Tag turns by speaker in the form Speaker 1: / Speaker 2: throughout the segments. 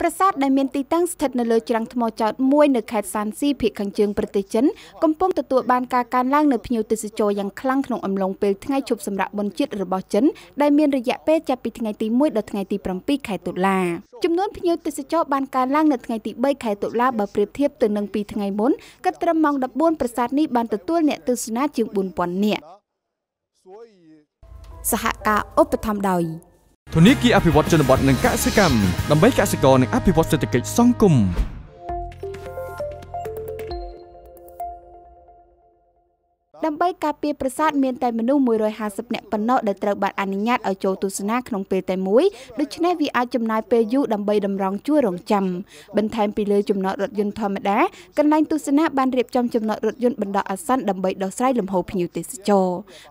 Speaker 1: ប្រាសាទដែលមានទីតាំងស្ថិតនៅលើច្រាំងថ្មចោតមួយនៅខេត្តសានស៊ីភាគខាងជើងប្រទេសចិនកំពុងទទួលបានការកើនឡើងនៅភ្ញៀវទេសចរយ៉ាងខ្លាំងក្នុងអំឡុងពេលថ្ងៃឈប់សម្រាកបុណ្យជាតិរបស់ចិនដែលមានរយៈពេលចាប់ពីថ្ងៃទី1ដល់ថ្ងៃទី7ខែតុលាចំនួនភ្ញៀវទេសចរបានកើនឡើងនៅថ្ងៃទី3ខែតុលាបើប្រៀបធៀបទៅនឹងពីថ្ងៃមុនគិតត្រឹមម៉ោង14ប្រាសាទនេះបានទទួលអ្នកទស្សនាជាង4000នាក់សហការឧបត្ថម្ភដោយ
Speaker 2: ធនាគារអភិវឌ្ឍជនបទនិងកសិកម្មដើម្បីកសិករនិងអភិវឌ្ឍសេដ្ឋកិច្ចសង្គម។
Speaker 1: ដើម្បីការពារប្រាសាទមានតែមនុស្ស150នាក់ប៉ុណ្ណោះដែលត្រូវបានអនុញ្ញាតឲ្យចូលទស្សនាក្នុងពេលតែមួយដូច្នេះវាអាចចំណាយពេលយូរដើម្បីតម្រង់ជួររងចាំបន្ថែមពីលើចំណតរថយន្តធម្មតាកន្លែងទស្សនាបានរៀបចំចំណតរថយន្តបណ្ដោះអាសន្នដើម្បីដោះស្រាយលំហូរភ្ញៀវទេសចរ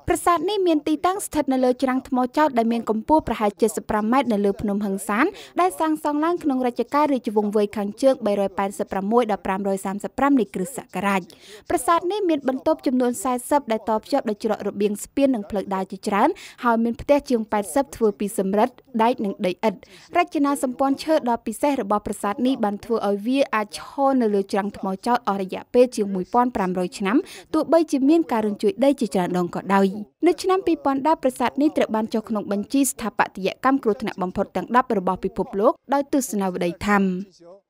Speaker 1: ប្រាសាទនេះមានទីតាំងស្ថិតនៅលើច្រាំងថ្មចោតដែលមានកម្ពស់ប្រហែល75ម៉ែត្រនៅលើភ្នំហឹង្សានដែលសាងសង់ឡើងក្នុងរជ្ជកាលរាជវង្សវ័យខាងជើង386ដល់535នៃគ្រិស្តសករាជប្រាសាទនេះមានបន្ទប់ចំនួន40 40ដែលតភ្ជាប់ដោយច្រករបៀងស្ពាននិងផ្លូវដើរជាច្រើន ហើយមានផ្ទះជាង80ធ្វើពីសំរិទ្ធដែកនិងដីឥដ្ឋរចនាសម្ព័ន្ធឈើដ៏ពិសេសរបស់ប្រាសាទនេះបានធ្វើឲ្យវាអាចឈរនៅលើច្រាំងថ្មចោតអស់រយៈពេលជាង1500ឆ្នាំទោះបីជាមានការរញ្ជួយដីជាច្រើនដងក៏ដោយនៅឆ្នាំ2010ប្រាសាទនេះត្រូវបានចុះក្នុងបញ្ជីស្ថាបត្យកម្មគ្រោះថ្នាក់បំផុតទាំង10របស់ពិភពលោកដោយទស្សនវដ្តីធម្
Speaker 2: ម